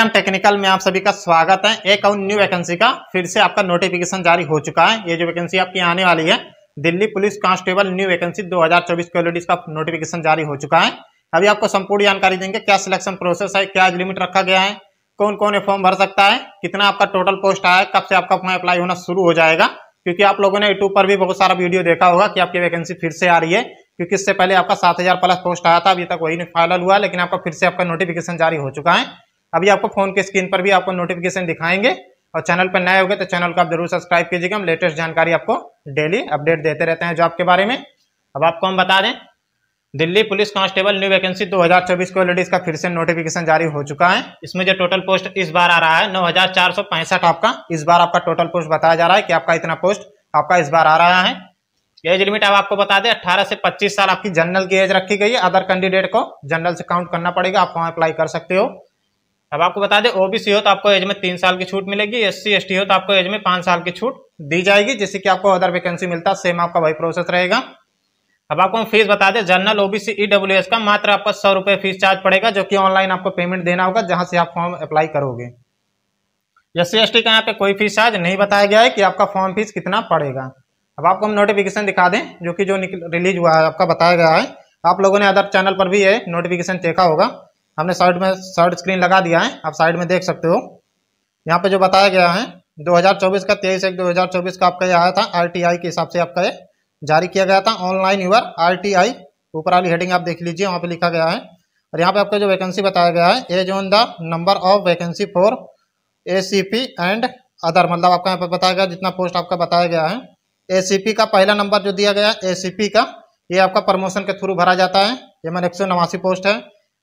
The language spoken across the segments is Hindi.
एम टेक्निकल में आप सभी का स्वागत है एक और न्यू वैकेंसी का फिर से आपका नोटिफिकेशन जारी हो चुका है ये जो वैकेंसी आपकी आने वाली है Delhi police constable new vacancy 2024 के ऑलरेडी का नोटिफिकेशन जारी हो चुका है अभी आपको संपूर्ण जानकारी देंगे क्या सिलेक्शन प्रोसेस है क्या लिमिट रखा गया है कौन कौन फॉर्म भर सकता है कितना आपका टोटल पोस्ट आया कब से आपका फॉर्म अप्लाई होना शुरू हो जाएगा क्योंकि आप लोगों ने यूट्यूब पर भी बहुत सारा वीडियो देखा होगा कि आपकी वैकेंसी फिर से आ रही है क्योंकि इससे पहले आपका सात हजार प्लस पोस्ट आया था अभी तक वही नहीं फाइनल हुआ लेकिन आपका फिर से आपका नोटिफिकेशन जारी हो चुका है अभी आपको फोन के स्क्रीन पर भी आपको नोटिफिकेशन दिखाएंगे और चैनल पर नए होगे तो चैनल को आप जरूर सब्सक्राइब कीजिएगा हम लेटेस्ट जानकारी आपको डेली अपडेट देते रहते हैं जॉब के बारे में अब आपको हम बता दें Delhi police constable new vacancy 2024 को ऑलरेडी इसका फिर से नोटिफिकेशन जारी हो चुका है इसमें जो टोटल पोस्ट इस बार आ रहा है नौ आपका इस बार आपका टोटल पोस्ट बताया जा रहा है कि आपका इतना पोस्ट आपका इस बार आ रहा है एज लिमिट अब आपको बता दें अट्ठारह से पच्चीस साल आपकी जनरल की एज रखी गई है अदर कैंडिडेट को जनरल से काउंट करना पड़ेगा आप वहाँ अप्लाई कर सकते हो अब आपको बता दें ओबीसी हो तो आपको एज में तीन साल की छूट मिलेगी एस सी हो तो आपको एज में पाँच साल की छूट दी जाएगी जिससे कि आपको अदर वैकेंसी मिलता सेम आपका वही प्रोसेस रहेगा अब आपको हम फीस बता दें जनरल ओबीसी ईडब्ल्यू एस का मात्र आपका सौ रुपये फीस चार्ज पड़ेगा जो कि ऑनलाइन आपको पेमेंट देना होगा जहां से आप फॉर्म अप्लाई करोगे एस सी का यहाँ पे कोई फीस चार्ज नहीं बताया गया है कि आपका फॉर्म फीस कितना पड़ेगा अब आपको हम नोटिफिकेशन दिखा दें जो कि जो रिलीज हुआ है आपका बताया गया है आप लोगों ने अदर चैनल पर भी ये नोटिफिकेशन देखा होगा हमने साइड में साइड स्क्रीन लगा दिया है आप साइड में देख सकते हो यहाँ पे जो बताया गया है 2024 का 23 एक 2024 का आपका ये आया था आरटीआई के हिसाब से आपका ये जारी किया गया था ऑनलाइन यूर आरटीआई ऊपर वाली हेडिंग आप देख लीजिए वहाँ पे लिखा गया है और यहाँ पे आपका जो वैकेंसी बताया गया है age on the number of vacancy for A and other मतलब आपका यहाँ पर बताया गया जितना पोस्ट आपका बताया गया है ए का पहला नंबर जो दिया गया है ए का ये आपका प्रमोशन के थ्रू भरा जाता है ये मैंने एक पोस्ट है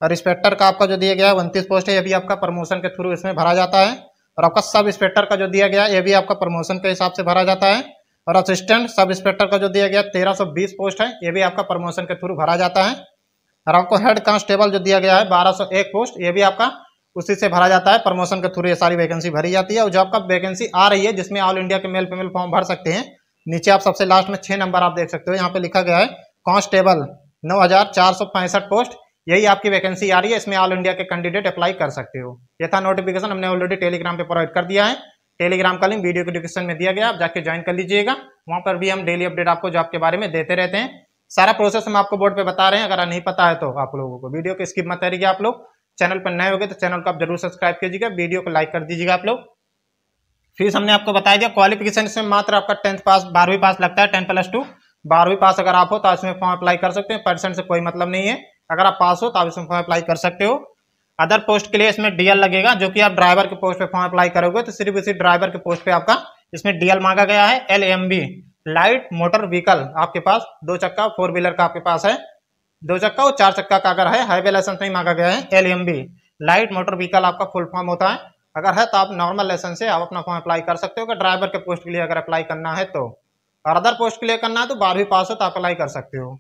और इंस्पेक्टर का आपका जो दिया गया है उनतीस पोस्ट है ये भी आपका प्रमोशन के थ्रू इसमें भरा जाता है और आपका सब इंस्पेक्टर का जो दिया गया ये भी आपका प्रमोशन के हिसाब से भरा जाता है और असिस्टेंट सब इंस्पेक्टर का जो दिया गया तेरह सौ बीस पोस्ट है ये भी आपका प्रमोशन के थ्रू भरा जाता है और आपको हेड कांस्टेबल जो दिया गया है बारह सौ एक पोस्ट ये भी आपका उसी से भरा जाता है प्रमोशन के थ्रू ये सारी वैकेंसी भरी जाती है और जो आपका वैकेंसी आ रही है जिसमें ऑल इंडिया के मेल फीमेल फॉर्म भर सकते हैं नीचे आप सबसे लास्ट में छह नंबर आप देख सकते हो यहाँ पे लिखा गया है कांस्टेबल नौ पोस्ट यही आपकी वैकेंसी आ रही है इसमें ऑल इंडिया के कैंडिडेट अप्लाई कर सकते हो ये था नोटिफिकेशन हमने ऑलरेडी टेलीग्राम पे प्रोवाइड कर दिया है टेलीग्राम का लिंक वीडियो के डिस्क्रिप्शन में दिया गया आप जाके ज्वाइन कर लीजिएगा वहाँ पर भी हम डेली अपडेट आपको जॉब के बारे में देते रहते हैं सारा प्रोसेस हम आपको बोर्ड पर बता रहे हैं अगर नहीं पता है तो आप लोगों को वीडियो की स्किप मत करिएगा आप लोग चैनल पर नए हो गए तो चैनल को आप जरूर सब्सक्राइब कीजिएगा वीडियो को लाइक कर दीजिएगा आप लोग फीस हमने आपको बताया दिया क्वालिफिकेशन इसमें मात्र आपका टेंथ पास बारहवीं पास लगता है टेन प्लस टू बारहवीं पास अगर आप हो तो इसमें फॉर्म अप्लाई कर सकते हैं परसेंट से कोई मतलब नहीं है अगर आप पास हो तो आप इसमें फॉर्म अप्लाई कर सकते हो अदर पोस्ट के लिए इसमें डीएल लगेगा जो कि आप ड्राइवर के पोस्ट पे फॉर्म अप्लाई करोगे तो सिर्फ इसी ड्राइवर के पोस्ट पे आपका इसमें डीएल मांगा गया है L M B light motor vehicle आपके पास दो चक्का फोर व्हीलर का आपके पास है दो चक्का और चार चक्का का अगर है हाईवे लाइसेंस नहीं मांगा गया है L M B light motor vehicle आपका फुल फॉर्म होता है अगर है तो आप नॉर्मल लाइसेंस से आप अपना फॉर्म अप्लाई कर सकते हो अगर ड्राइवर के पोस्ट के लिए अगर अप्लाई करना है तो और अदर पोस्ट के लिए करना है तो बारहवीं पास हो तो आप अप्लाई कर सकते हो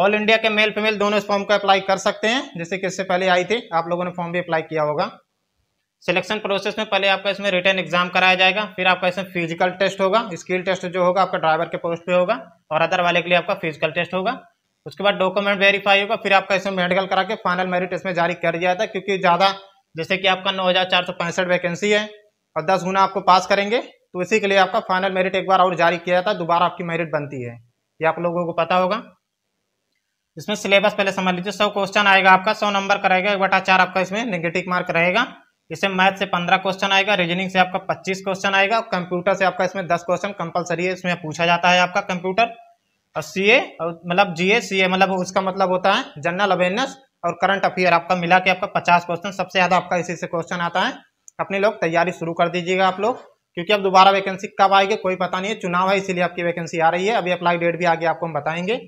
ऑल इंडिया के मेल फीमेल दोनों इस फॉर्म को अप्लाई कर सकते हैं जैसे कि इससे पहले आई थी आप लोगों ने फॉर्म भी अप्लाई किया होगा सिलेक्शन प्रोसेस में पहले आपका इसमें रिटर्न एग्जाम कराया जाएगा फिर आपका इसमें फिजिकल टेस्ट होगा स्किल टेस्ट जो होगा आपका ड्राइवर के पोस्ट पे होगा और अदर वाले के लिए आपका फिजिकल टेस्ट होगा उसके बाद डॉक्यूमेंट वेरीफाई होगा फिर आपका इसमें मेडिकल करा के फाइनल मेरिट इसमें जारी कर दिया था क्योंकि ज़्यादा जैसे कि आपका नौ वैकेंसी है और दस गुना आपको पास करेंगे तो इसी के लिए आपका फाइनल मेरिट एक बार और जारी किया जाता है दोबारा आपकी मेरिट बनती है ये आप लोगों को पता होगा इसमें सिलेबस पहले समझ लीजिए सौ क्वेश्चन आएगा आपका सौ नंबर करेगा एक बटा चार आपका इसमें नेगेटिव मार्क रहेगा इसे मैथ से पंद्रह क्वेश्चन आएगा रीजनिंग से आपका पच्चीस क्वेश्चन आएगा और कंप्यूटर से आपका इसमें दस क्वेश्चन कंपलसरी है इसमें पूछा जाता है आपका कंप्यूटर और सी ए मतलब जी ए सी ए मतलब उसका मतलब होता है जनरल अवेयरनेस और करंट अफेयर आपका मिला के आपका पचास क्वेश्चन सबसे ज़्यादा आपका इसी से क्वेश्चन आता है अपने लोग तैयारी शुरू कर दीजिएगा आप लोग क्योंकि अब दोबारा वैकेंसी कब आएगी कोई पता नहीं है चुनाव है इसीलिए आपकी वैकेंसी आ रही है अभी अप्लाई डेट भी आगे आपको हम बताएंगे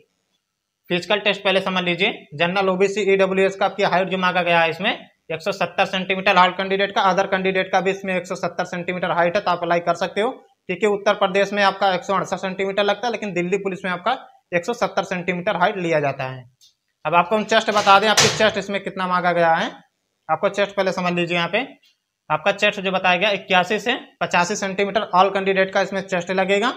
फिजिकल टेस्ट पहले समझ लीजिए जनरल ओबीसी ईडब्ल्यू का आपकी हाइट जो मांगा गया है इसमें 170 सेंटीमीटर हार्ड कैंडिडेट का अदर कैंडिडेट का भी इसमें 170 सेंटीमीटर हाइट है तो आप अप्लाई कर सकते हो क्योंकि उत्तर प्रदेश में आपका एक सेंटीमीटर लगता है लेकिन दिल्ली पुलिस में आपका एक सेंटीमीटर हाइट लिया जाता है अब आपको हम चेस्ट बता दें आपकी चेस्ट इसमें कितना मांगा गया है आपको चेस्ट पहले समझ लीजिए यहाँ पे आपका चेस्ट जो बताया गया इक्यासी से पचासी सेंटीमीटर ऑल कैंडिडेट का इसमें चेस्ट लगेगा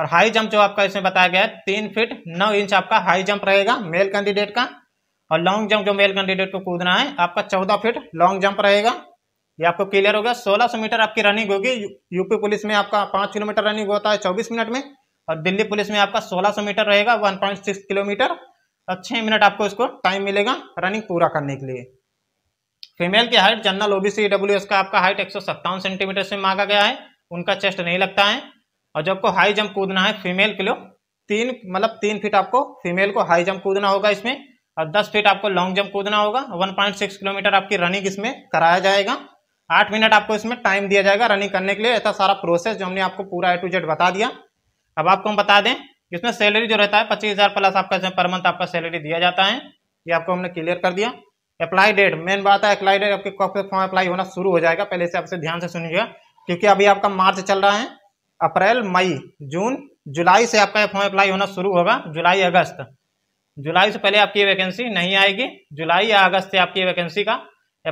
और हाई जंप जो आपका इसमें बताया गया है तीन फीट नौ इंच आपका हाई जंप रहेगा मेल कैंडिडेट का और लॉन्ग जंप जो मेल कैंडिडेट को कूदना है आपका चौदह फीट लॉन्ग जंप रहेगा ये आपको क्लियर हो गया सोलह सौ मीटर आपकी रनिंग होगी यूपी पुलिस में आपका पांच किलोमीटर रनिंग होता है चौबीस मिनट में और दिल्ली पुलिस में आपका सोलह सौ मीटर रहेगा वन पॉइंट सिक्स किलोमीटर और छह मिनट आपको इसको टाइम मिलेगा रनिंग पूरा करने के लिए फीमेल की हाइट जनरल ओबीसी डब्ल्यू का आपका हाइट एक सेंटीमीटर से मांगा गया है उनका चेस्ट नहीं लगता है और जब आपको हाई जंप कूदना है फीमेल के लिए तीन मतलब तीन फीट आपको फीमेल को हाई जंप कूदना होगा इसमें और दस फीट आपको लॉन्ग जंप कूदना होगा वन पॉइंट सिक्स किलोमीटर आपकी रनिंग इसमें कराया जाएगा आठ मिनट आपको इसमें टाइम दिया जाएगा रनिंग करने के लिए ऐसा सारा प्रोसेस जो हमने आपको पूरा ए टू जेड बता दिया अब आपको हम बता दें इसमें सैलरी जो रहता है पच्चीस हज़ार प्लस आपका इसमें पर मंथ आपका सैलरी दिया जाता है ये आपको हमने क्लियर कर दिया अप्लाई डेट मेन बात है अप्लाई डेट आपके कब से फॉर्म अप्लाई होना शुरू हो जाएगा पहले से आपसे ध्यान से सुनिएगा क्योंकि अभी आपका मार्च चल रहा है अप्रैल मई जून जुलाई से आपका फॉर्म अप्लाई होना शुरू होगा जुलाई अगस्त जुलाई से पहले आपकी वैकेंसी नहीं आएगी जुलाई या अगस्त से आपकी वैकेंसी का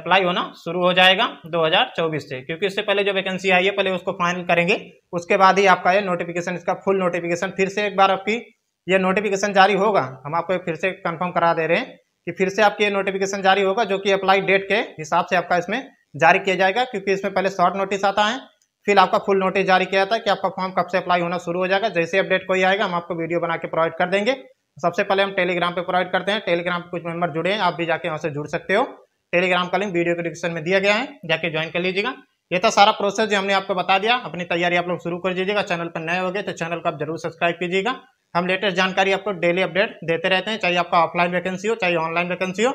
अप्लाई होना शुरू हो जाएगा 2024 से क्योंकि इससे पहले जो वैकेंसी आई है पहले उसको फाइनल करेंगे उसके बाद ही आपका ये नोटिफिकेशन इसका फुल नोटिफिकेशन फिर से एक बार आपकी ये नोटिफिकेशन जारी होगा हम आपको फिर से कंफर्म करा दे रहे हैं कि फिर से आपकी ये नोटिफिकेशन जारी होगा जो कि अप्लाई डेट के हिसाब से आपका इसमें जारी किया जाएगा क्योंकि इसमें पहले शॉर्ट नोटिस आता है फिर आपका फुल नोटिस जारी किया था कि आपका फॉर्म कब से अप्लाई होना शुरू हो जाएगा जैसे अपडेट कोई आएगा हम आपको वीडियो बना के प्रोवाइड कर देंगे सबसे पहले हम टेलीग्राम पे प्रोवाइड करते हैं टेलीग्राम पे कुछ मेंबर जुड़े हैं आप भी जाके वहाँ से जुड़ सकते हो टेलीग्राम का लिंक वीडियो के डिस्क्रिप्शन में दिया गया है जाके ज्वाइन कर लीजिएगा ये था सारा प्रोसेस जो हमने आपको बता दिया अपनी तैयारी आप लोग शुरू कर दीजिएगा चैनल पर नए हो गए तो चैनल को आप जरूर सब्सक्राइब कीजिएगा हम लेटेस्ट जानकारी आपको डेली अपडेट देते रहते हैं चाहे आपका ऑफलाइन वैकेंसी हो चाहे ऑनलाइन वैकेंसी हो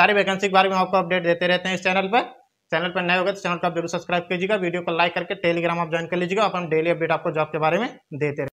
सारी वैकेंसी के बारे में आपको अपडेट देते रहते हैं इस चैनल पर चैनल पर नए होगा तो चैनल को आप जरूर सब्सक्राइब कीजिएगा वीडियो को लाइक करके टेलीग्राम आप ज्वाइन कर लीजिएगा अपन डेली अपडेट आपको जॉब के बारे में देते रहे